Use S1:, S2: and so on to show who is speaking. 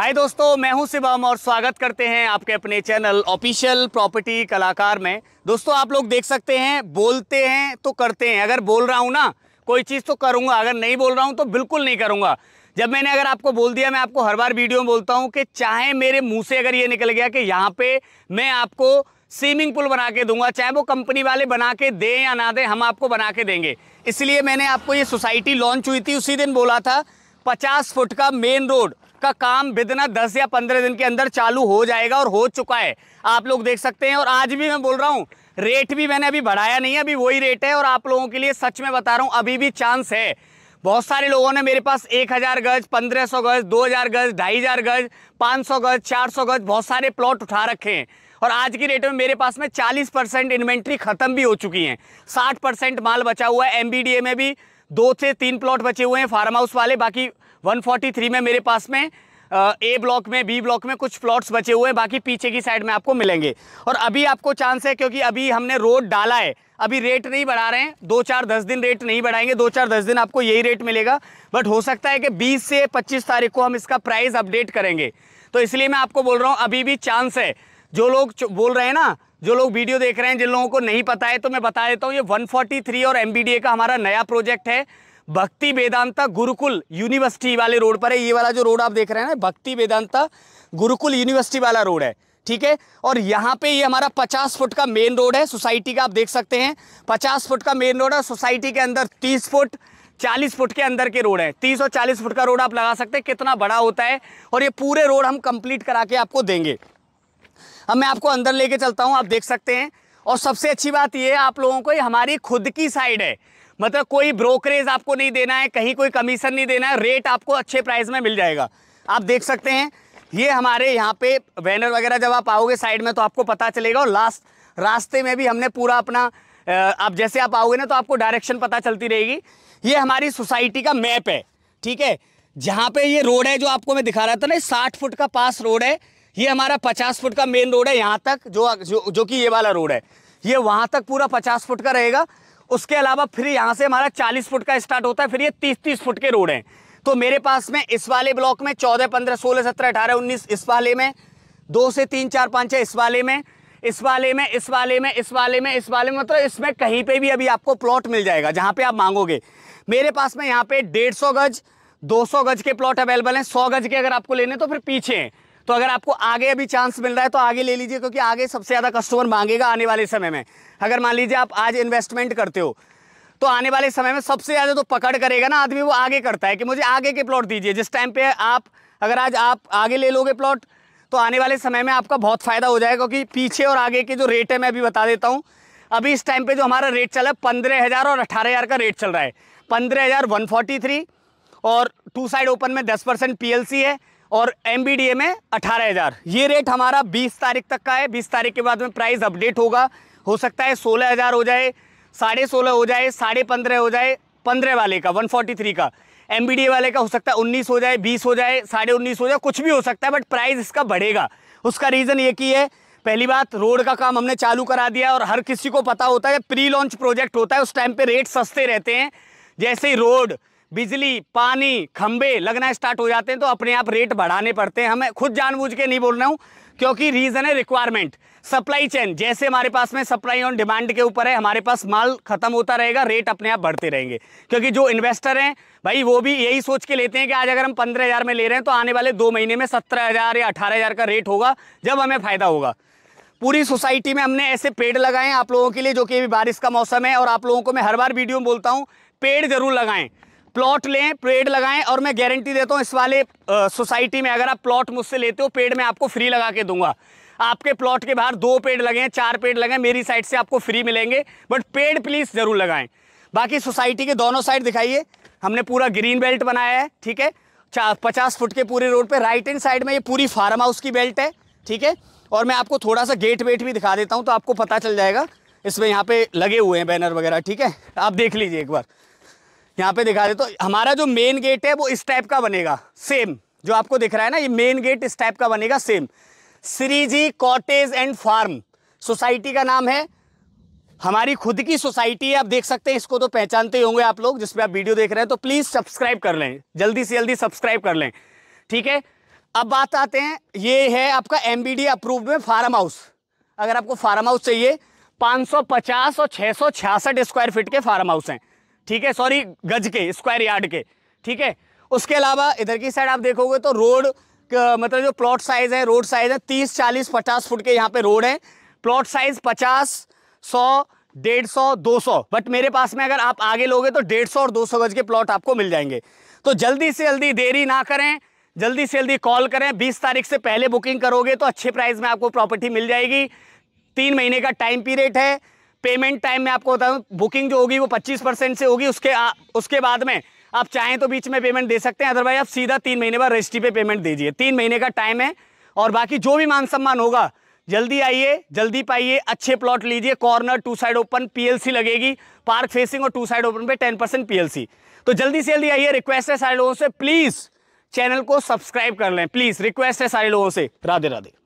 S1: हाय दोस्तों मैं हूं शिवम और स्वागत करते हैं आपके अपने चैनल ऑफिशियल प्रॉपर्टी कलाकार में दोस्तों आप लोग देख सकते हैं बोलते हैं तो करते हैं अगर बोल रहा हूं ना कोई चीज़ तो करूंगा अगर नहीं बोल रहा हूं तो बिल्कुल नहीं करूंगा जब मैंने अगर आपको बोल दिया मैं आपको हर बार वीडियो में बोलता हूँ कि चाहे मेरे मुँह से अगर ये निकल गया कि यहाँ पर मैं आपको स्विमिंग पूल बना के दूंगा चाहे वो कंपनी वाले बना के दें या ना दें हम आपको बना के देंगे इसलिए मैंने आपको ये सोसाइटी लॉन्च हुई थी उसी दिन बोला था पचास फुट का मेन रोड आपका काम बिदना दस या पंद्रह दिन के अंदर चालू हो जाएगा और हो चुका है आप लोग देख सकते हैं और आज भी मैं बोल रहा हूँ रेट भी मैंने अभी बढ़ाया नहीं है अभी वही रेट है और आप लोगों के लिए सच में बता रहा हूँ अभी भी चांस है बहुत सारे लोगों ने मेरे पास 1000 गज 1500 गज 2000 गज 2500 गज 500 गज 400 गज बहुत सारे प्लॉट उठा रखे हैं और आज की रेट में मेरे पास में 40 परसेंट इन्वेंट्री ख़त्म भी हो चुकी है 60 परसेंट माल बचा हुआ है एम में भी दो से तीन प्लॉट बचे हुए हैं फार्म हाउस वाले बाकी 143 में मेरे पास में ए ब्लॉक में बी ब्लॉक में कुछ प्लॉट्स बचे हुए हैं बाकी पीछे की साइड में आपको मिलेंगे और अभी आपको चांस है क्योंकि अभी हमने रोड डाला है अभी रेट नहीं बढ़ा रहे हैं दो चार दस दिन रेट नहीं बढ़ाएंगे दो चार दस दिन आपको यही रेट मिलेगा बट हो सकता है कि बीस से पच्चीस तारीख को हम इसका प्राइस अपडेट करेंगे तो इसलिए मैं आपको बोल रहा हूँ अभी भी चांस है जो लोग बोल रहे हैं ना जो लोग वीडियो देख रहे हैं जिन लोगों को नहीं पता है तो मैं बता देता हूँ ये 143 और एम का हमारा नया प्रोजेक्ट है भक्ति वेदांता गुरुकुल यूनिवर्सिटी वाले रोड पर है ये वाला जो रोड आप देख रहे हैं ना भक्ति वेदांता गुरुकुल यूनिवर्सिटी वाला रोड है ठीक है और यहाँ पे ये हमारा 50 फुट का मेन रोड है सोसाइटी का आप देख सकते हैं 50 फुट का मेन रोड है सोसाइटी के अंदर 30 फुट 40 फुट के अंदर के रोड है 30 और 40 फुट का रोड आप लगा सकते हैं कितना बड़ा होता है और ये पूरे रोड हम कंप्लीट करा के आपको देंगे अब मैं आपको अंदर लेके चलता हूँ आप देख सकते हैं और सबसे अच्छी बात ये आप लोगों को हमारी खुद की साइड है मतलब कोई ब्रोकरेज आपको नहीं देना है कहीं कोई कमीशन नहीं देना है रेट आपको अच्छे प्राइस में मिल जाएगा आप देख सकते हैं ये हमारे यहाँ पे बैनर वगैरह जब आप आओगे साइड में तो आपको पता चलेगा और लास्ट रास्ते में भी हमने पूरा अपना आप जैसे आप आओगे ना तो आपको डायरेक्शन पता चलती रहेगी ये हमारी सोसाइटी का मैप है ठीक है जहाँ पे ये रोड है जो आपको मैं दिखा रहा था ना साठ फुट का पास रोड है ये हमारा पचास फुट का मेन रोड है यहाँ तक जो जो, जो कि ये वाला रोड है ये वहाँ तक पूरा पचास फुट का रहेगा उसके अलावा फिर यहाँ से हमारा चालीस फुट का स्टार्ट होता है फिर ये तीस तीस फुट के रोड हैं तो मेरे पास में इस वाले ब्लॉक में चौदह पंद्रह सोलह सत्रह अठारह उन्नीस इस वाले में दो से तीन चार पाँच है इस वाले में इस वाले में इस वाले में इस वाले में इस वाले में मतलब इसमें कहीं पर भी अभी आपको प्लॉट मिल जाएगा जहाँ पे आप मांगोगे मेरे पास में यहाँ पे डेढ़ सौ गज दो सौ गज के प्लॉट अवेलेबल हैं सौ गज के अगर आपको लेने तो फिर पीछे हैं तो अगर आपको आगे अभी चांस मिल रहा है तो आगे ले लीजिए क्योंकि आगे सबसे ज़्यादा कस्टमर मांगेगा आने वाले समय में अगर मान लीजिए आप आज इन्वेस्टमेंट करते हो तो आने वाले समय में सबसे ज़्यादा तो पकड़ करेगा ना आदमी वो आगे करता है कि मुझे आगे के प्लॉट दीजिए जिस टाइम पे आप अगर आज आप आगे ले लोगे प्लॉट तो आने वाले समय में आपका बहुत फ़ायदा हो जाएगा क्योंकि पीछे और आगे के जो रेट है मैं अभी बता देता हूँ अभी इस टाइम पे जो हमारा रेट चला है पंद्रह हज़ार और अठारह हज़ार का रेट चल रहा है पंद्रह हज़ार वन फोर्टी थ्री और टू साइड ओपन में दस परसेंट पी है और एम में अठारह हज़ार ये रेट हमारा बीस तारीख तक का है बीस तारीख के बाद में प्राइस अपडेट होगा हो सकता है सोलह हज़ार हो जाए साढ़े सोलह हो जाए साढ़े पंद्रह हो जाए पंद्रह वाले का वन फोर्टी थ्री का एम वाले का हो सकता है उन्नीस हो जाए बीस हो जाए साढ़े उन्नीस हो जाए कुछ भी हो सकता है बट प्राइस इसका बढ़ेगा उसका रीज़न ये कि है पहली बात रोड का काम हमने चालू करा दिया और हर किसी को पता होता है प्री लॉन्च प्रोजेक्ट होता है उस टाइम पर रेट सस्ते रहते हैं जैसे ही रोड बिजली पानी खंबे लगना स्टार्ट हो जाते हैं तो अपने आप रेट बढ़ाने पड़ते हैं हमें खुद जानबूझ के नहीं बोल रहा हूँ क्योंकि रीज़न है रिक्वायरमेंट सप्लाई चेन जैसे हमारे पास में सप्लाई ऑन डिमांड के ऊपर है हमारे पास माल खत्म होता रहेगा रेट अपने आप बढ़ते रहेंगे क्योंकि जो इन्वेस्टर हैं भाई वो भी यही सोच के लेते हैं कि आज अगर हम पंद्रह हज़ार में ले रहे हैं तो आने वाले दो महीने में सत्रह हज़ार या अठारह हज़ार का रेट होगा जब हमें फ़ायदा होगा पूरी सोसाइटी में हमने ऐसे पेड़ लगाए आप लोगों के लिए जो कि अभी बारिश का मौसम है और आप लोगों को मैं हर बार वीडियो में बोलता हूँ पेड़ जरूर लगाएं प्लॉट लें पेड़ लगाएं और मैं गारंटी देता हूँ इस वाले सोसाइटी में अगर आप प्लॉट मुझसे लेते हो पेड़ मैं आपको फ्री लगा के दूंगा आपके प्लॉट के बाहर दो पेड़ लगे हैं चार पेड़ लगे हैं मेरी साइड से आपको फ्री मिलेंगे बट पेड़ प्लीज़ ज़रूर लगाएं बाकी सोसाइटी के दोनों साइड दिखाइए हमने पूरा ग्रीन बेल्ट बनाया है ठीक है पचास फुट के पूरे रोड पे राइट एंड साइड में ये पूरी फार्म हाउस की बेल्ट है ठीक है और मैं आपको थोड़ा सा गेट वेट भी दिखा देता हूँ तो आपको पता चल जाएगा इसमें यहाँ पे लगे हुए हैं बैनर वगैरह ठीक है आप देख लीजिए एक बार यहाँ पे दिखा दे तो हमारा जो मेन गेट है वो इस टाइप का बनेगा सेम जो आपको दिख रहा है ना ये मेन गेट इस टाइप का बनेगा same Shriji cottage and farm society का नाम है हमारी खुद की सोसाइटी है आप देख सकते हैं इसको तो पहचानते ही होंगे आप लोग जिसमें आप वीडियो देख रहे हैं तो प्लीज़ सब्सक्राइब कर लें जल्दी से जल्दी सब्सक्राइब कर लें ठीक है अब बात आते हैं ये है आपका एम अप्रूव्ड में फार्म हाउस अगर आपको फार्म हाउस चाहिए 550 और छः स्क्वायर फीट के फार्म हाउस हैं ठीक है सॉरी गज के स्क्वायर यार्ड के ठीक है उसके अलावा इधर की साइड आप देखोगे तो रोड मतलब जो प्लॉट साइज है रोड साइज है तीस चालीस पचास फुट के यहाँ पे रोड है प्लॉट साइज पचास सौ डेढ़ सौ दो सौ बट मेरे पास में अगर आप आगे लोगे तो डेढ़ सौ और दो सौ गज के प्लॉट आपको मिल जाएंगे तो जल्दी से जल्दी देरी ना करें जल्दी से जल्दी कॉल करें बीस तारीख से पहले बुकिंग करोगे तो अच्छे प्राइस में आपको प्रॉपर्टी मिल जाएगी तीन महीने का टाइम पीरियड है पेमेंट टाइम में आपको बता दूँ बुकिंग जो होगी वो पच्चीस परसेंट से होगी उसके आ, उसके बाद में आप चाहें तो बीच में पेमेंट दे सकते हैं अदरवाइज आप सीधा तीन महीने बाद रजिस्ट्री पे पेमेंट दीजिए तीन महीने का टाइम है और बाकी जो भी मान सम्मान होगा जल्दी आइए जल्दी पाइए अच्छे प्लॉट लीजिए कॉर्नर टू साइड ओपन पी लगेगी पार्क फेसिंग और टू साइड ओपन पर टेन परसेंट तो जल्दी से जल्दी आइए रिक्वेस्ट है सारे लोगों से प्लीज़ चैनल को सब्सक्राइब कर लें प्लीज़ रिक्वेस्ट है सारे लोगों से राधे राधे